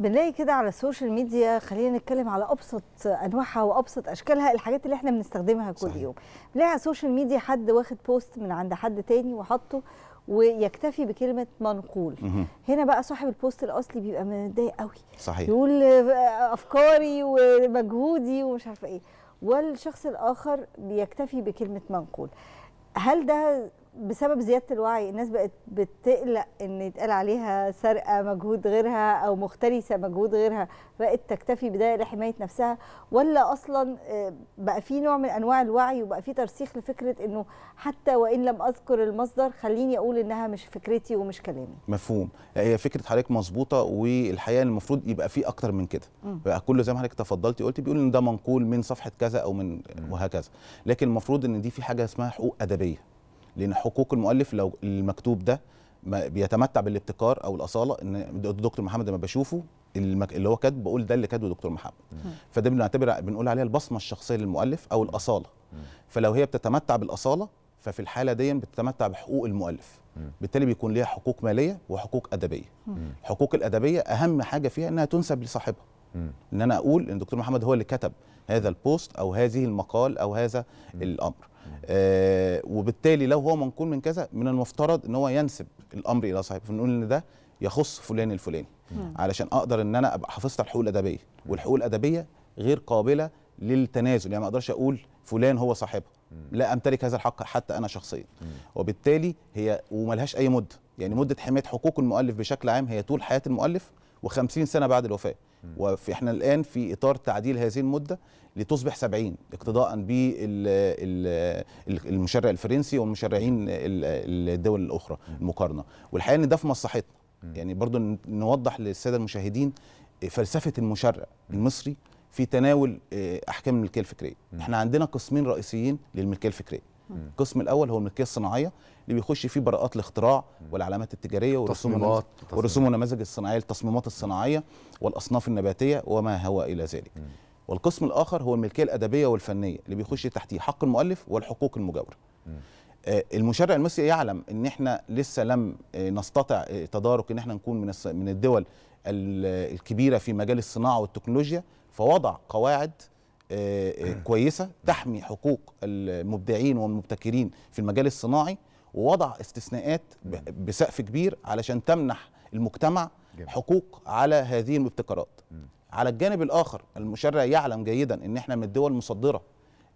بنلاقي كده على السوشيال ميديا خلينا نتكلم على ابسط انواعها وابسط اشكالها الحاجات اللي احنا بنستخدمها كل صحيح. يوم بنلاقي على السوشيال ميديا حد واخد بوست من عند حد تاني وحطه ويكتفي بكلمه منقول هنا بقى صاحب البوست الاصلي بيبقى متضايق قوي صحيح يقول افكاري ومجهودي ومش عارفه ايه والشخص الاخر بيكتفي بكلمه منقول هل ده بسبب زياده الوعي الناس بقت بتقلق ان يتقال عليها سارقه مجهود غيرها او مختلسه مجهود غيرها بقت تكتفي بدايه لحمايه نفسها ولا اصلا آه، بقى في نوع من انواع الوعي وبقى في ترسيخ لفكره انه حتى وان لم اذكر المصدر خليني اقول انها مش فكرتي ومش كلامي مفهوم هي فكره حضرتك مظبوطه والحقيقه المفروض يبقى في اكتر من كده بقى كله زي ما حضرتك تفضلتي قلتي بيقول ان ده منقول من صفحه كذا او من وهكذا لكن المفروض ان دي في حاجه اسمها حقوق ادبيه لان حقوق المؤلف لو المكتوب ده بيتمتع بالابتكار او الاصاله ان الدكتور محمد لما بشوفه المك... اللي هو كاتب بقول ده اللي كاتبه دكتور محمد فده بنعتبر بنقول عليها البصمه الشخصيه للمؤلف او الاصاله فلو هي بتتمتع بالاصاله ففي الحاله دي بتتمتع بحقوق المؤلف بالتالي بيكون ليها حقوق ماليه وحقوق ادبيه الحقوق الادبيه اهم حاجه فيها انها تنسب لصاحبها ان انا اقول ان دكتور محمد هو اللي كتب هذا البوست او هذه المقال او هذا الامر آه وبالتالي لو هو منقول من كذا من المفترض ان هو ينسب الامر الى صاحبه فنقول ان ده يخص فلان الفلاني علشان اقدر ان انا ابقى حافظت على الحقوق الادبيه والحقوق الادبيه غير قابله للتنازل يعني ما اقدرش اقول فلان هو صاحبها لا امتلك هذا الحق حتى انا شخصيا وبالتالي هي وملهاش اي مده يعني مده حمايه حقوق المؤلف بشكل عام هي طول حياه المؤلف و50 سنه بعد الوفاه واحنا الان في اطار تعديل هذه المده لتصبح 70 اقتضاء بالمشرع الفرنسي والمشرعين الدول الاخرى المقارنه والحقيقه ان ده في مصلحتنا يعني برضو نوضح للساده المشاهدين آه، فلسفه المشرع المصري في تناول آه، احكام الملكيه الفكريه احنا عندنا قسمين رئيسيين للملكيه الفكريه القسم الاول هو الملكيه الصناعيه اللي بيخش فيه براءات الاختراع والعلامات التجاريه ورسوم ورسوم النماذج الصناعيه التصميمات الصناعيه والاصناف النباتيه وما هو الى ذلك والقسم الاخر هو الملكيه الادبيه والفنيه اللي بيخش تحتيه حق المؤلف والحقوق المجاوره آه، المشرع المصري يعلم ان احنا لسه لم آه، نستطع آه، تدارك ان احنا نكون من من الدول الكبيره في مجال الصناعه والتكنولوجيا فوضع قواعد آه، آه، كويسه تحمي حقوق المبدعين والمبتكرين في المجال الصناعي ووضع استثناءات بسقف كبير علشان تمنح المجتمع حقوق على هذه المبتكرات على الجانب الاخر المشرع يعلم جيدا ان احنا من الدول المصدره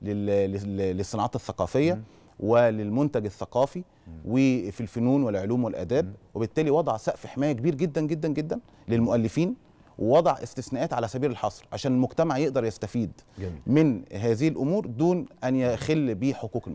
للصناعات الثقافيه وللمنتج الثقافي وفي الفنون والعلوم والاداب وبالتالي وضع سقف حمايه كبير جدا جدا جدا للمؤلفين ووضع استثناءات على سبيل الحصر عشان المجتمع يقدر يستفيد جميل. من هذه الامور دون ان يخل بحقوق